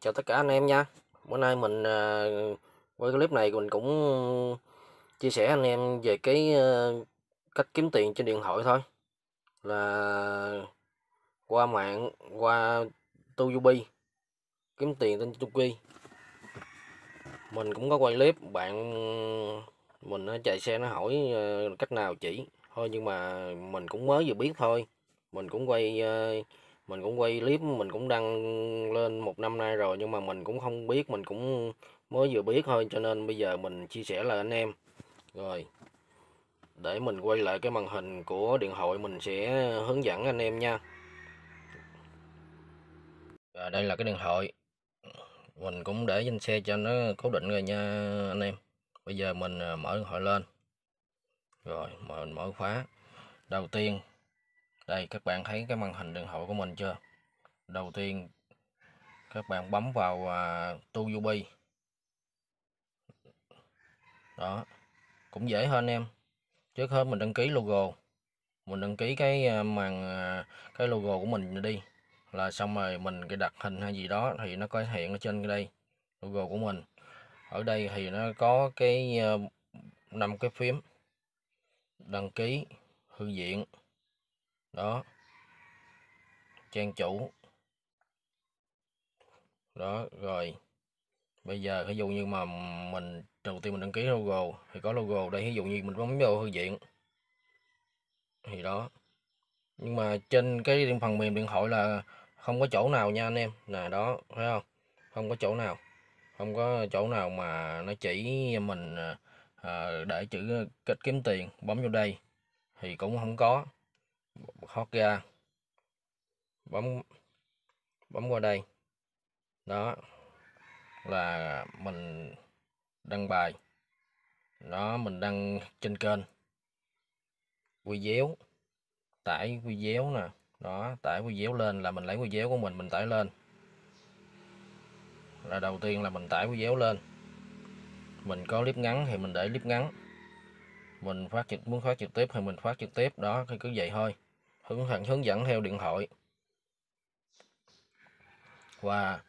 chào tất cả anh em nha bữa nay mình à, quay clip này mình cũng chia sẻ anh em về cái ờ, cách kiếm tiền trên điện thoại thôi là qua mạng qua Tujubi kiếm tiền trên Tujubi mình cũng có quay clip bạn mình nó chạy xe nó hỏi ờ, cách nào chỉ thôi nhưng mà mình cũng mới vừa biết thôi mình cũng quay uh, mình cũng quay clip mình cũng đăng lên một năm nay rồi nhưng mà mình cũng không biết mình cũng mới vừa biết thôi cho nên bây giờ mình chia sẻ là anh em rồi để mình quay lại cái màn hình của điện thoại mình sẽ hướng dẫn anh em nha và đây là cái điện thoại mình cũng để trên xe cho nó cố định rồi nha anh em bây giờ mình à, mở điện thoại lên rồi mở khóa đầu tiên đây các bạn thấy cái màn hình điện thoại của mình chưa đầu tiên các bạn bấm vào uh, à, TUB đó cũng dễ hơn em trước hết mình đăng ký logo mình đăng ký cái à, màn à, cái logo của mình đi là xong rồi mình cái đặt hình hay gì đó thì nó có hiện ở trên đây logo của mình ở đây thì nó có cái năm cái phím đăng ký thư viện đó trang chủ đó rồi bây giờ ví dụ như mà mình đầu tiên mình đăng ký logo thì có logo đây ví dụ như mình bấm vô thư viện thì đó nhưng mà trên cái phần mềm điện thoại là không có chỗ nào nha anh em nè đó thấy không không có chỗ nào không có chỗ nào mà nó chỉ mình à, à, để chữ kiếm tiền bấm vô đây thì cũng không có hót ra bấm bấm qua đây đó là mình đăng bài đó mình đăng trên kênh video tải video nè đó tải video lên là mình lấy video của mình mình tải lên là đầu tiên là mình tải video lên mình có clip ngắn thì mình để clip ngắn mình phát trực muốn phát trực tiếp thì mình phát trực tiếp đó thì cứ vậy thôi hướng dẫn hướng dẫn theo điện thoại và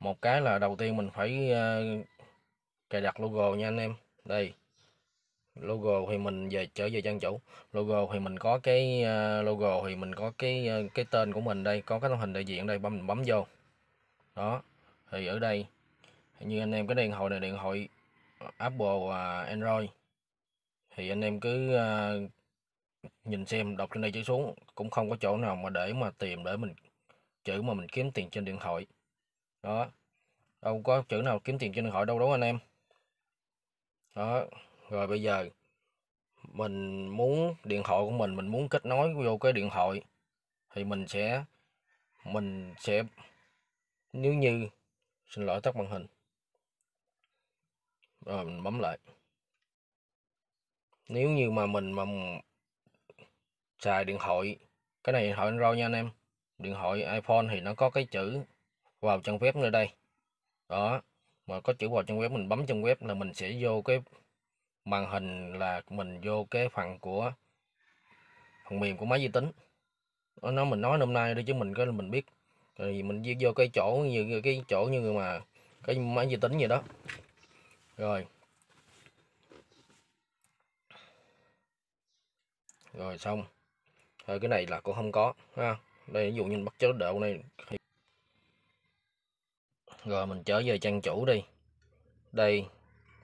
một cái là đầu tiên mình phải ờ, cài đặt logo nha anh em đây logo thì mình về trở về trang chủ logo thì mình có cái ờ, logo thì mình có cái ờ, cái tên của mình đây có cái hình đại diện đây bấm bấm vô đó thì ở đây như anh em cái điện thoại này điện thoại Apple và Android thì anh em cứ nhìn xem đọc trên đây chữ xuống cũng không có chỗ nào mà để mà tìm để mình chữ mà mình kiếm tiền trên điện thoại đó đâu có chữ nào kiếm tiền trên điện thoại đâu đúng anh em đó rồi bây giờ mình muốn điện thoại của mình mình muốn kết nối vô cái điện thoại thì mình sẽ mình sẽ nếu như xin lỗi tắt màn hình rồi mình bấm lại nếu như mà mình mà xài điện thoại cái này điện thoại Android nha anh em điện thoại iPhone thì nó có cái chữ vào trang web nơi đây đó mà có chữ vào trang web mình bấm trang web là mình sẽ vô cái màn hình là mình vô cái phần của phần mềm của máy vi tính nó mình nói hôm nay đi chứ mình có mình biết thì mình viết vô cái chỗ như cái chỗ như mà cái máy vi tính gì đó rồi rồi xong rồi cái này là cũng không có ha. Đây ví dụ như bắt chế độ này. Rồi mình trở về trang chủ đi. Đây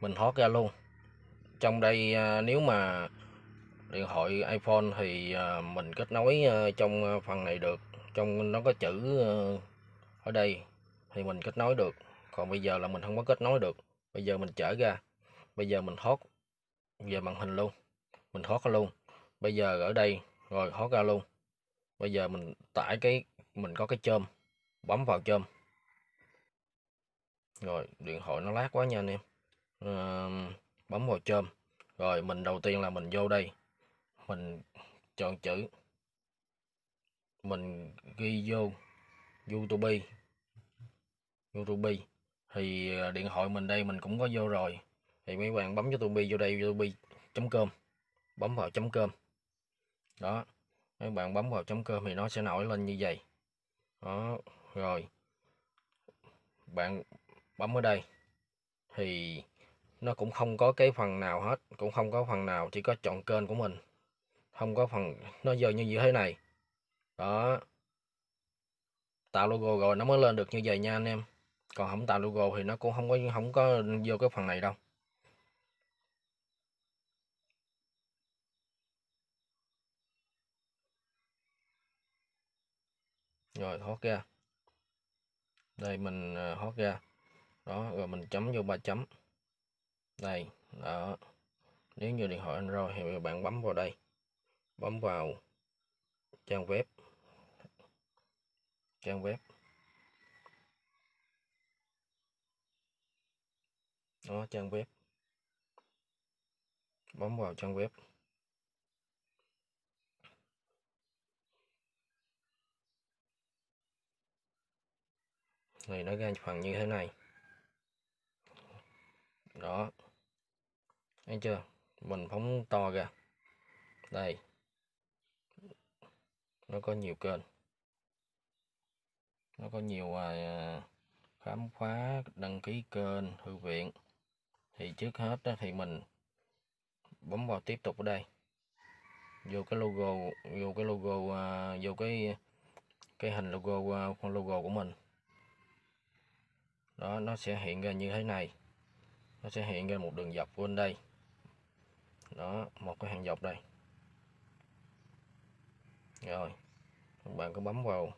mình hót ra luôn. Trong đây à, nếu mà điện thoại iPhone thì à, mình kết nối à, trong phần này được. Trong nó có chữ ở đây thì mình kết nối được. Còn bây giờ là mình không có kết nối được. Bây giờ mình trở ra. Bây giờ mình hót về màn hình luôn. Mình hót luôn. Bây giờ ở đây rồi hót ra luôn bây giờ mình tải cái mình có cái chôm bấm vào chôm rồi điện thoại nó lát quá nha anh em à, bấm vào chôm rồi mình đầu tiên là mình vô đây mình chọn chữ mình ghi vô youtube youtube thì ờ, điện thoại mình đây mình cũng có vô rồi thì mấy bạn bấm youtube vô đây youtube.com bấm vào chấm com đó các bạn bấm vào chấm cơm thì nó sẽ nổi lên như vậy đó rồi bạn bấm ở đây thì nó cũng không có cái phần nào hết cũng không có phần nào chỉ có chọn kênh của mình không có phần nó giờ như thế này đó tạo logo rồi nó mới lên được như vậy nha anh em còn không tạo logo thì nó cũng không có không có vô cái phần này đâu rồi thoát ra đây mình ờ, thoát ra đó rồi mình chấm vô ba chấm đây đó nếu như điện thoại Android thì bạn bấm vào đây bấm vào trang web trang web đó trang web bấm vào trang web thì nó ra phần như thế này đó thấy chưa mình phóng to ra đây nó có nhiều kênh nó có nhiều à, khám phá đăng ký kênh thư viện thì trước hết đó, thì mình bấm vào tiếp tục ở đây vô cái logo vô cái logo à, vô cái cái hình logo à, logo của mình đó nó sẽ hiện ra như thế này nó sẽ hiện ra một đường dọc bên đây đó một cái hàng dọc đây rồi các bạn cứ bấm vào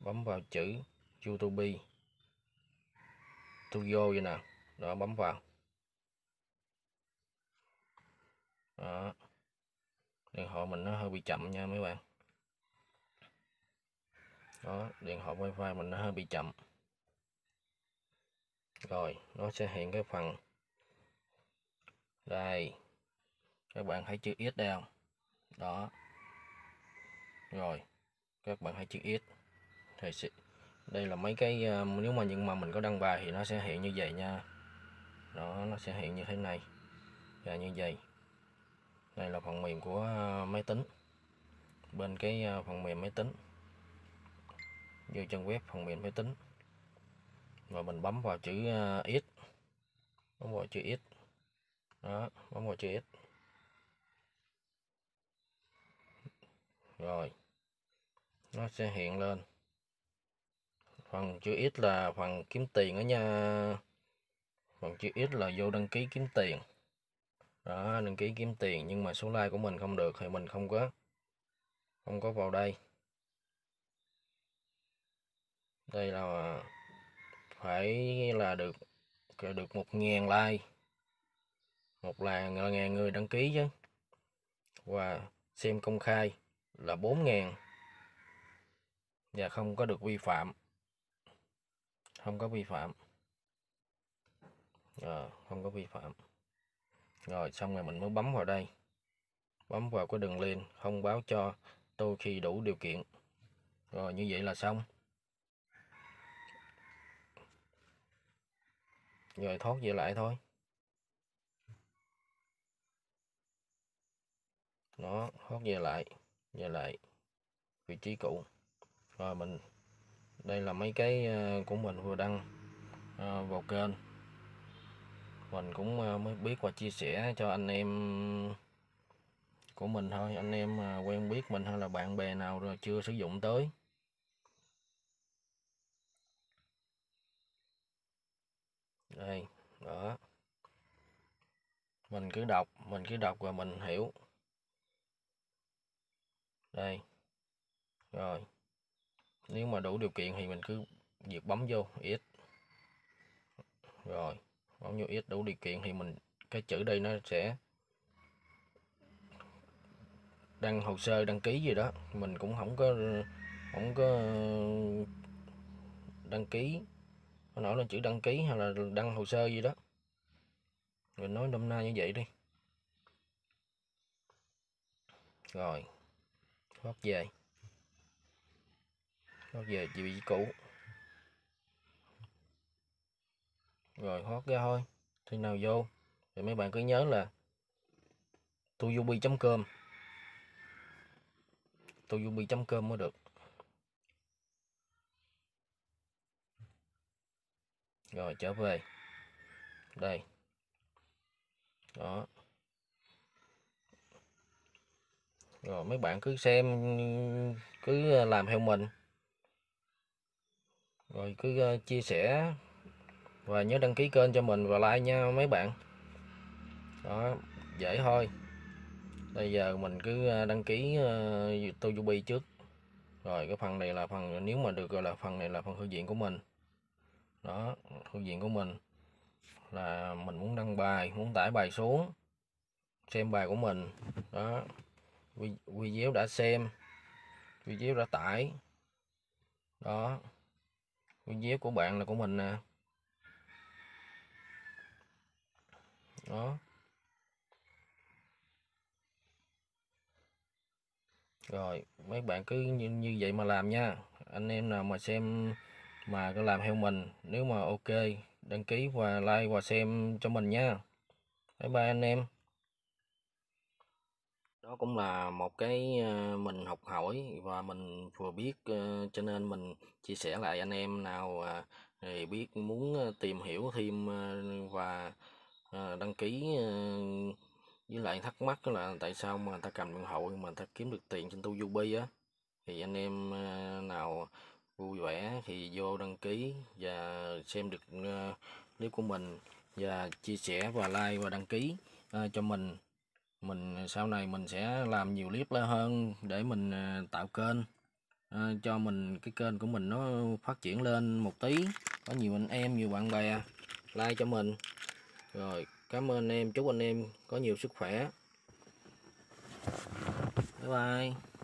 bấm vào chữ youtube vô vậy nè đó bấm vào đó điện thoại mình nó hơi bị chậm nha mấy bạn đó điện thoại wifi mình nó hơi bị chậm rồi nó sẽ hiện cái phần đây các bạn thấy chữ ít đây không đó rồi các bạn thấy chữ ít thì sẽ, đây là mấy cái ờ, nếu mà nhưng mà mình có đăng bài thì nó sẽ hiện như vậy nha đó nó sẽ hiện như thế này và như vậy đây là phần mềm của ờ, máy tính bên cái ờ, phần mềm máy tính vô trang web phần mềm máy tính rồi mình bấm vào chữ ờ, X bấm vào chữ X đó bấm vào chữ X rồi nó sẽ hiện lên phần chữ X là phần kiếm tiền ở nha phần chữ X là vô đăng ký kiếm tiền đó đăng ký kiếm tiền nhưng mà số like của mình không được thì mình không có không có vào đây đây là phải là được được một ngàn like một là ngàn người đăng ký chứ và xem công khai là bốn ngàn và không có được vi phạm không có vi phạm à, không có vi phạm rồi xong rồi mình mới bấm vào đây bấm vào cái đường link không báo cho tôi khi đủ điều kiện rồi như vậy là xong rồi thoát về lại thôi nó thoát về lại về lại vị trí cũ rồi mình đây là mấy cái ờ, của mình vừa đăng ờ, vào kênh mình cũng ờ, mới biết và chia sẻ cho anh em của mình thôi anh em quen biết mình hay là bạn bè nào rồi chưa sử dụng tới đây đó mình cứ đọc mình cứ đọc và mình hiểu đây rồi nếu mà đủ điều kiện thì mình cứ việc bấm vô ít rồi bấm vô ít đủ điều kiện thì mình cái chữ đây nó sẽ đăng hồ sơ đăng ký gì đó mình cũng không có không có đăng ký nó nổi lên chữ đăng ký hay là đăng hồ sơ gì đó mình nói năm nay như vậy đi rồi thoát về thoát về chị bị cũ rồi thoát ra thôi khi nào vô thì mấy bạn cứ nhớ là tuubi.com tuubi.com mới được rồi trở về đây đó rồi mấy bạn cứ xem cứ ờ, làm theo mình rồi cứ ờ, chia sẻ và nhớ đăng ký kênh cho mình và like nha mấy bạn đó dễ thôi bây giờ mình cứ ờ, đăng ký tôi uh, YouTube trước rồi cái phần này là phần nếu mà được gọi là phần này là phần thư viện của mình đó giao diện của mình là mình muốn đăng bài muốn tải bài xuống xem bài của mình đó video đã xem video đã tải đó video của bạn là của mình nè đó rồi mấy bạn cứ như, như vậy mà làm nha anh em nào mà xem mà cứ làm theo mình nếu mà ok đăng ký và like và xem cho mình nha bye bye anh em đó cũng là một cái ờ, mình học hỏi và mình vừa biết ờ, cho nên mình chia sẻ lại anh em nào ờ, thì biết muốn tìm hiểu thêm và đăng ký với lại thắc mắc là tại sao mà ta cầm điện thoại mà ta kiếm được tiền trên tu Yubi á thì anh em nào vui vẻ thì vô đăng ký và xem được ờ, clip của mình và chia sẻ và like và đăng ký ờ, cho mình mình sau này mình sẽ làm nhiều clip hơn để mình ờ, tạo kênh cho mình cái kênh của mình nó phát triển lên một tí có nhiều anh em nhiều bạn bè like cho mình rồi cảm ơn anh em chúc anh em có nhiều sức khỏe bye bye